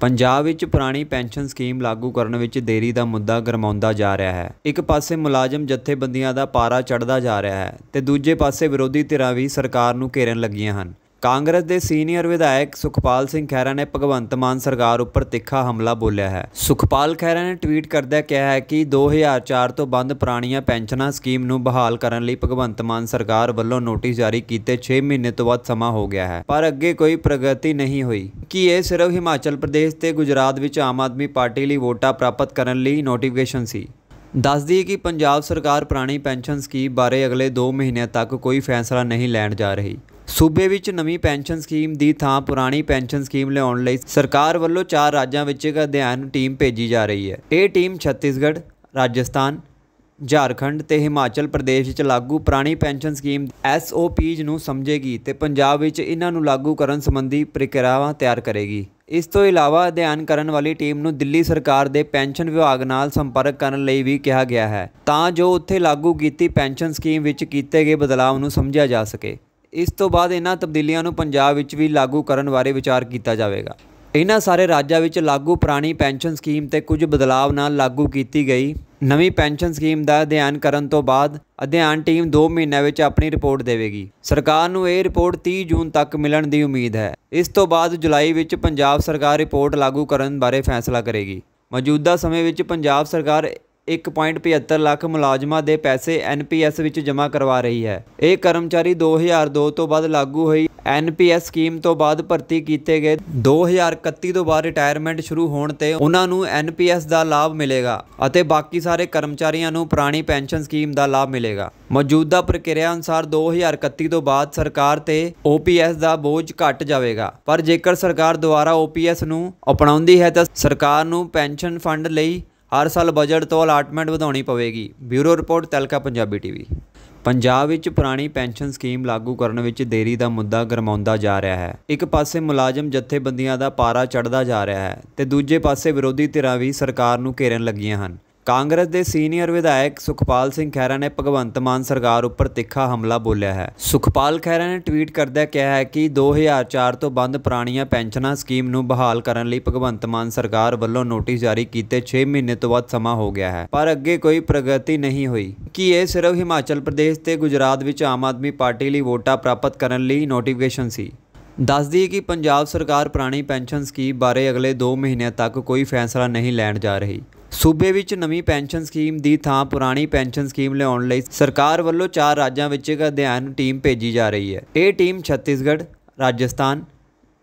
ਪੰਜਾਬ ਵਿੱਚ ਪੁਰਾਣੀ pension scheme ਲਾਗੂ ਕਰਨ ਵਿੱਚ ਦੇਰੀ ਦਾ ਮੁੱਦਾ ਗਰਮਾਉਂਦਾ ਜਾ ਰਿਹਾ ਹੈ ਇੱਕ ਪਾਸੇ ਮੁਲਾਜ਼ਮ ਜਥੇਬੰਦੀਆਂ ਦਾ ਪਾਰਾ ਚੜਦਾ ਜਾ ਰਿਹਾ ਹੈ ਤੇ ਦੂਜੇ ਪਾਸੇ ਵਿਰੋਧੀ ਧਿਰਾਂ ਵੀ ਸਰਕਾਰ ਨੂੰ ਘੇਰਨ ਲੱਗੀਆਂ ਹਨ ਕਾਂਗਰਸ ਦੇ ਸੀਨੀਅਰ ਵਿਧਾਇਕ ਸੁਖਪਾਲ ਸਿੰਘ ਖਹਿਰਾ ਨੇ ਭਗਵੰਤ ਮਾਨ ਸਰਕਾਰ ਉੱਪਰ ਤਿੱਖਾ ਹਮਲਾ ਬੋਲਿਆ ਹੈ ਸੁਖਪਾਲ ਖਹਿਰਾ ਨੇ ਟਵੀਟ ਕਰਦਿਆਂ ਕਿਹਾ ਹੈ ਕਿ 2004 ਤੋਂ ਬੰਦ ਪੁਰਾਣੀਆਂ ਪੈਨਸ਼ਨਾਂ ਸਕੀਮ ਨੂੰ ਬਹਾਲ ਕਰਨ ਲਈ ਭਗਵੰਤ ਮਾਨ ਸਰਕਾਰ ਵੱਲੋਂ ਨੋਟਿਸ ਜਾਰੀ ਕੀਤੇ 6 ਮਹੀਨੇ ਤੋਂ ਵੱਧ ਸਮਾਂ ਹੋ ਗਿਆ ਹੈ ਪਰ ਅੱਗੇ ਕੋਈ ਪ੍ਰਗਤੀ ਨਹੀਂ ਹੋਈ ਕੀ ਇਹ ਸਿਰਫ ਹਿਮਾਚਲ ਪ੍ਰਦੇਸ਼ ਤੇ ਗੁਜਰਾਤ ਵਿੱਚ ਆਮ ਆਦਮੀ ਪਾਰਟੀ ਲਈ ਵੋਟਾਂ ਪ੍ਰਾਪਤ ਕਰਨ ਲਈ ਨੋਟੀਫਿਕੇਸ਼ਨ ਸੀ ਦੱਸ ਦਈਏ ਕਿ ਪੰਜਾਬ ਸਰਕਾਰ ਪੁਰਾਣੀ ਪੈਨਸ਼ਨ ਸਕੀਮ ਬਾਰੇ ਅਗਲੇ 2 ਮਹੀਨਿਆਂ ਤੱਕ ਕੋਈ ਫੈਸਲਾ ਨਹੀਂ ਲੈਣ ਜਾ ਰਹੀ ਸੂਬੇ ਵਿੱਚ ਨਵੀਂ ਪੈਨਸ਼ਨ ਸਕੀਮ ਦੀ ਥਾਂ ਪੁਰਾਣੀ ਪੈਨਸ਼ਨ ਸਕੀਮ ਲਿਆਉਣ ਲਈ ਸਰਕਾਰ ਵੱਲੋਂ ਚਾਰ ਰਾਜਾਂ ਵਿੱਚ ਇੱਕ ਅਧਿਐਨ ਟੀਮ ਭੇਜੀ ਜਾ ਰਹੀ ਹੈ ਇਹ ਟੀਮ ਛੱਤੀਸਗੜ੍ਹ ਰਾਜਸਥਾਨ ਝਾਰਖੰਡ ਤੇ ਹਿਮਾਚਲ ਪ੍ਰਦੇਸ਼ ਵਿੱਚ ਲਾਗੂ ਪੁਰਾਣੀ ਪੈਨਸ਼ਨ ਸਕੀਮ ਐਸਓਪੀਜ਼ ਨੂੰ ਸਮਝੇਗੀ ਤੇ ਪੰਜਾਬ ਵਿੱਚ ਇਹਨਾਂ ਨੂੰ ਲਾਗੂ ਕਰਨ ਸੰਬੰਧੀ ਪ੍ਰਕਿਰਿਆਵਾਂ ਤਿਆਰ ਕਰੇਗੀ ਇਸ ਤੋਂ ਇਲਾਵਾ ਅਧਿਐਨ ਕਰਨ ਵਾਲੀ ਟੀਮ ਨੂੰ ਦਿੱਲੀ ਸਰਕਾਰ ਦੇ ਪੈਨਸ਼ਨ ਵਿਭਾਗ ਨਾਲ ਸੰਪਰਕ ਕਰਨ ਲਈ ਵੀ ਕਿਹਾ ਗਿਆ ਹੈ ਤਾਂ ਜੋ ਉੱਥੇ ਲਾਗੂ ਕੀਤੀ ਪੈਨਸ਼ਨ ਸਕੀਮ ਵਿੱਚ ਕੀਤੇ ਗਏ ਬਦਲਾਅ ਨੂੰ ਸਮਝਿਆ ਜਾ ਸਕੇ ਇਸ ਤੋਂ ਬਾਅਦ ਇਹਨਾਂ ਤਬਦੀਲੀਆਂ ਨੂੰ ਪੰਜਾਬ ਵਿੱਚ ਵੀ ਲਾਗੂ ਕਰਨ ਬਾਰੇ ਵਿਚਾਰ ਕੀਤਾ ਜਾਵੇਗਾ ਇਹਨਾਂ ਸਾਰੇ ਰਾਜਾਂ ਵਿੱਚ ਲਾਗੂ ਪੁਰਾਣੀ ਪੈਨਸ਼ਨ ਸਕੀਮ ਤੇ ਕੁਝ ਬਦਲਾਅ ਨਾਲ ਲਾਗੂ ਕੀਤੀ ਗਈ ਨਵੀਂ ਪੈਨਸ਼ਨ ਸਕੀਮ ਦਾ ਅਧਿਐਨ ਕਰਨ ਤੋਂ ਬਾਅਦ ਅਧਿਐਨ ਟੀਮ 2 ਮਹੀਨਿਆਂ ਵਿੱਚ ਆਪਣੀ ਰਿਪੋਰਟ ਦੇਵੇਗੀ ਸਰਕਾਰ ਨੂੰ ਇਹ ਰਿਪੋਰਟ 30 ਜੂਨ ਤੱਕ ਮਿਲਣ ਦੀ ਉਮੀਦ ਹੈ ਇਸ ਤੋਂ ਬਾਅਦ ਜੁਲਾਈ ਵਿੱਚ ਪੰਜਾਬ ਸਰਕਾਰ ਰਿਪੋਰਟ ਲਾਗੂ ਕਰਨ ਬਾਰੇ ਫੈਸਲਾ ਕਰੇਗੀ ਮੌਜੂਦਾ ਸਮੇਂ ਵਿੱਚ ਪੰਜਾਬ ਸਰਕਾਰ 1.75 ਲੱਖ ਮੁਲਾਜ਼ਮਾਂ ਦੇ ਪੈਸੇ ਐਨਪੀਐਸ ਵਿੱਚ ਜਮ੍ਹਾਂ ਕਰਵਾ ਰਹੀ ਹੈ ਇਹ ਕਰਮਚਾਰੀ 2002 ਤੋਂ ਬਾਅਦ ਲਾਗੂ ਹੋਈ ਐਨਪੀਐਸ ਸਕੀਮ ਤੋਂ ਬਾਅਦ ਭਰਤੀ ਕੀਤੇ ਗਏ 2031 ਤੋਂ ਬਾਅਦ ਰਿਟਾਇਰਮੈਂਟ ਸ਼ੁਰੂ ਹੋਣ ਤੇ ਉਹਨਾਂ ਨੂੰ ਐਨਪੀਐਸ ਦਾ ਲਾਭ ਮਿਲੇਗਾ ਅਤੇ ਬਾਕੀ ਸਾਰੇ ਕਰਮਚਾਰੀਆਂ ਨੂੰ ਪੁਰਾਣੀ ਪੈਨਸ਼ਨ ਸਕੀਮ ਦਾ ਲਾਭ ਮਿਲੇਗਾ ਮੌਜੂਦਾ ਪ੍ਰਕਿਰਿਆ ਅਨੁਸਾਰ 2031 ਤੋਂ ਬਾਅਦ ਸਰਕਾਰ ਤੇ ਓਪੀਐਸ ਦਾ ਬੋਝ ਘਟ ਜਾਵੇਗਾ ਪਰ ਜੇਕਰ ਸਰਕਾਰ ਦੁਆਰਾ ਓਪੀਐਸ ਨੂੰ ਅਪਣਾਉਂਦੀ ਹੈ ਤਾਂ ਸਰਕਾਰ ਨੂੰ ਪੈਨਸ਼ਨ ਫੰਡ ਲਈ ਹਰ ਸਾਲ ਬਜਟ ਤੋਂ ਅਲਾਟਮੈਂਟ ਵਧਾਉਣੀ ਪਵੇਗੀ ਬਿਊਰੋ ਰਿਪੋਰਟ ਤਲਕਾ ਪੰਜਾਬੀ ਟੀਵੀ ਪੰਜਾਬ ਵਿੱਚ ਪੁਰਾਣੀ ਪੈਨਸ਼ਨ ਸਕੀਮ ਲਾਗੂ ਕਰਨ ਵਿੱਚ ਦੇਰੀ ਦਾ ਮੁੱਦਾ ਗਰਮਾਉਂਦਾ ਜਾ ਰਿਹਾ ਹੈ ਇੱਕ ਪਾਸੇ ਮੁਲਾਜ਼ਮ ਜਥੇਬੰਦੀਆਂ ਦਾ ਪਾਰਾ ਚੜਦਾ ਜਾ ਰਿਹਾ ਹੈ ਤੇ ਦੂਜੇ ਪਾਸੇ ਵਿਰੋਧੀ ਧਿਰਾਂ ਵੀ ਸਰਕਾਰ ਨੂੰ ਘੇਰਨ ਲੱਗੀਆਂ ਹਨ ਕਾਂਗਰਸ ਦੇ ਸੀਨੀਅਰ ਵਿਧਾਇਕ ਸੁਖਪਾਲ ਸਿੰਘ ਖਹਿਰਾ ਨੇ ਭਗਵੰਤ ਮਾਨ ਸਰਕਾਰ ਉੱਪਰ ਤਿੱਖਾ ਹਮਲਾ ਬੋਲਿਆ ਹੈ ਸੁਖਪਾਲ ਖਹਿਰਾ ਨੇ ਟਵੀਟ ਕਰਦਿਆਂ ਕਿਹਾ ਹੈ ਕਿ 2004 ਤੋਂ ਬੰਦ ਪੁਰਾਣੀਆਂ ਪੈਨਸ਼ਨਾਂ ਸਕੀਮ ਨੂੰ ਬਹਾਲ ਕਰਨ ਲਈ ਭਗਵੰਤ ਮਾਨ ਸਰਕਾਰ ਵੱਲੋਂ ਨੋਟਿਸ ਜਾਰੀ ਕੀਤੇ 6 ਮਹੀਨੇ ਤੋਂ ਵੱਧ ਸਮਾਂ ਹੋ ਗਿਆ ਹੈ ਪਰ ਅੱਗੇ ਕੋਈ ਪ੍ਰਗਤੀ ਨਹੀਂ ਹੋਈ ਕਿ ਇਹ ਸਿਰਫ ਹਿਮਾਚਲ ਪ੍ਰਦੇਸ਼ ਤੇ ਗੁਜਰਾਤ ਵਿੱਚ ਆਮ ਆਦਮੀ ਪਾਰਟੀ ਲਈ ਵੋਟਾਂ ਪ੍ਰਾਪਤ ਕਰਨ ਲਈ ਨੋਟੀਫਿਕੇਸ਼ਨ ਸੀ ਦੱਸ ਦਈਏ ਕਿ ਪੰਜਾਬ ਸਰਕਾਰ ਪੁਰਾਣੀ ਪੈਨਸ਼ਨ ਸਕੀਮ ਬਾਰੇ ਅਗਲੇ 2 ਮਹੀਨਿਆਂ ਤੱਕ ਕੋਈ ਫੈਸਲਾ ਨਹੀਂ ਲੈਣ ਜਾ ਰਹੀ ਸੂਬੇ ਵਿੱਚ ਨਵੀਂ ਪੈਨਸ਼ਨ ਸਕੀਮ ਦੀ ਥਾਂ ਪੁਰਾਣੀ ਪੈਨਸ਼ਨ ਸਕੀਮ ਲਿਆਉਣ ਲਈ ਸਰਕਾਰ ਵੱਲੋਂ ਚਾਰ ਰਾਜਾਂ ਵਿੱਚ ਇੱਕ ਅਧਿਐਨ ਟੀਮ ਭੇਜੀ ਜਾ ਰਹੀ ਹੈ ਇਹ ਟੀਮ ਛੱਤੀਸਗੜ੍ਹ ਰਾਜਸਥਾਨ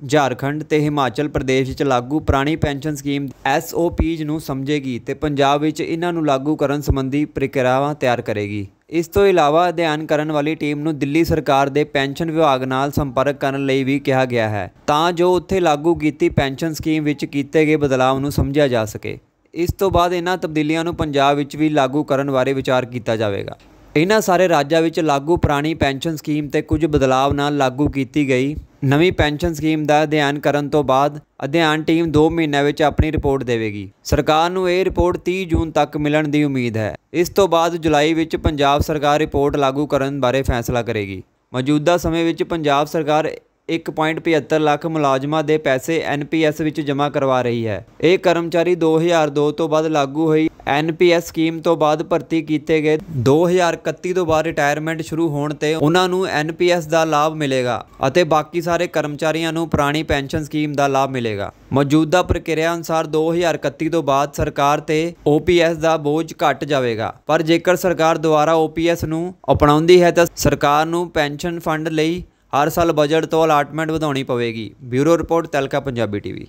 ਝਾਰਖੰਡ ਤੇ ਹਿਮਾਚਲ ਪ੍ਰਦੇਸ਼ ਵਿੱਚ ਲਾਗੂ ਪੁਰਾਣੀ ਪੈਨਸ਼ਨ ਸਕੀਮ ਐਸਓਪੀਜ਼ ਨੂੰ ਸਮਝੇਗੀ ਤੇ ਪੰਜਾਬ ਵਿੱਚ ਇਹਨਾਂ ਨੂੰ ਲਾਗੂ ਕਰਨ ਸੰਬੰਧੀ ਪ੍ਰਕਿਰਿਆਵਾਂ ਤਿਆਰ ਕਰੇਗੀ ਇਸ ਤੋਂ ਇਲਾਵਾ ਅਧਿਐਨ ਕਰਨ ਵਾਲੀ ਟੀਮ ਨੂੰ ਦਿੱਲੀ ਸਰਕਾਰ ਦੇ ਪੈਨਸ਼ਨ ਵਿਭਾਗ ਨਾਲ ਸੰਪਰਕ ਕਰਨ ਲਈ ਵੀ ਕਿਹਾ ਗਿਆ ਹੈ ਤਾਂ ਜੋ ਉੱਥੇ ਲਾਗੂ ਕੀਤੀ ਪੈਨਸ਼ਨ ਸਕੀਮ ਵਿੱਚ ਕੀਤੇ ਗਏ ਬਦਲਾਅ ਨੂੰ ਸਮਝਿਆ ਜਾ ਸਕੇ ਇਸ ਤੋਂ ਬਾਅਦ ਇਹਨਾਂ ਤਬਦੀਲੀਆਂ ਨੂੰ ਪੰਜਾਬ ਵਿੱਚ ਵੀ ਲਾਗੂ ਕਰਨ ਬਾਰੇ ਵਿਚਾਰ ਕੀਤਾ ਜਾਵੇਗਾ ਇਹਨਾਂ ਸਾਰੇ ਰਾਜਾਂ ਵਿੱਚ ਲਾਗੂ ਪੁਰਾਣੀ ਪੈਨਸ਼ਨ ਸਕੀਮ ਤੇ ਕੁਝ ਬਦਲਾਅ ਨਾਲ ਲਾਗੂ ਕੀਤੀ ਗਈ ਨਵੀਂ ਪੈਨਸ਼ਨ ਸਕੀਮ ਦਾ ਅਧਿਐਨ ਕਰਨ ਤੋਂ ਬਾਅਦ ਅਧਿਐਨ ਟੀਮ 2 ਮਹੀਨਿਆਂ ਵਿੱਚ ਆਪਣੀ ਰਿਪੋਰਟ ਦੇਵੇਗੀ ਸਰਕਾਰ ਨੂੰ ਇਹ ਰਿਪੋਰਟ 30 ਜੂਨ ਤੱਕ ਮਿਲਣ ਦੀ ਉਮੀਦ ਹੈ ਇਸ ਤੋਂ ਬਾਅਦ ਜੁਲਾਈ ਵਿੱਚ ਪੰਜਾਬ ਸਰਕਾਰ ਰਿਪੋਰਟ ਲਾਗੂ ਕਰਨ ਬਾਰੇ ਫੈਸਲਾ ਕਰੇਗੀ ਮੌਜੂਦਾ ਸਮੇਂ ਵਿੱਚ ਪੰਜਾਬ ਸਰਕਾਰ 1.75 ਲੱਖ ਮੁਲਾਜ਼ਮਾਂ ਦੇ ਪੈਸੇ ਐਨਪੀਐਸ ਵਿੱਚ ਜਮ੍ਹਾਂ ਕਰਵਾ ਰਹੀ ਹੈ ਇਹ ਕਰਮਚਾਰੀ 2002 ਤੋਂ ਬਾਅਦ ਲਾਗੂ ਹੋਈ ਐਨਪੀਐਸ ਸਕੀਮ ਤੋਂ ਬਾਅਦ ਭਰਤੀ ਕੀਤੇ ਗਏ 2031 ਤੋਂ ਬਾਅਦ ਰਿਟਾਇਰਮੈਂਟ ਸ਼ੁਰੂ ਹੋਣ ਤੇ ਉਹਨਾਂ ਨੂੰ ਐਨਪੀਐਸ ਦਾ ਲਾਭ ਮਿਲੇਗਾ ਅਤੇ ਬਾਕੀ ਸਾਰੇ ਕਰਮਚਾਰੀਆਂ ਨੂੰ ਪੁਰਾਣੀ ਪੈਨਸ਼ਨ ਸਕੀਮ ਦਾ ਲਾਭ ਮਿਲੇਗਾ ਮੌਜੂਦਾ ਪ੍ਰਕਿਰਿਆ ਅਨੁਸਾਰ 2031 ਤੋਂ ਬਾਅਦ ਸਰਕਾਰ ਤੇ ਓਪੀਐਸ ਦਾ ਬੋਝ ਘਟ ਜਾਵੇਗਾ ਪਰ ਜੇਕਰ ਸਰਕਾਰ ਦੁਆਰਾ ਓਪੀਐਸ ਨੂੰ ਅਪਣਾਉਂਦੀ ਹੈ ਤਾਂ ਸਰਕਾਰ ਨੂੰ ਪੈਨਸ਼ਨ ਫੰਡ ਲਈ ਹਰ ਸਾਲ ਬਜਟ ਤੋਂ ਅਲਾਟਮੈਂਟ ਵਧਾਉਣੀ ਪਵੇਗੀ ਬਿਊਰੋ ਰਿਪੋਰਟ ਤਲਕਾ ਪੰਜਾਬੀ ਟੀਵੀ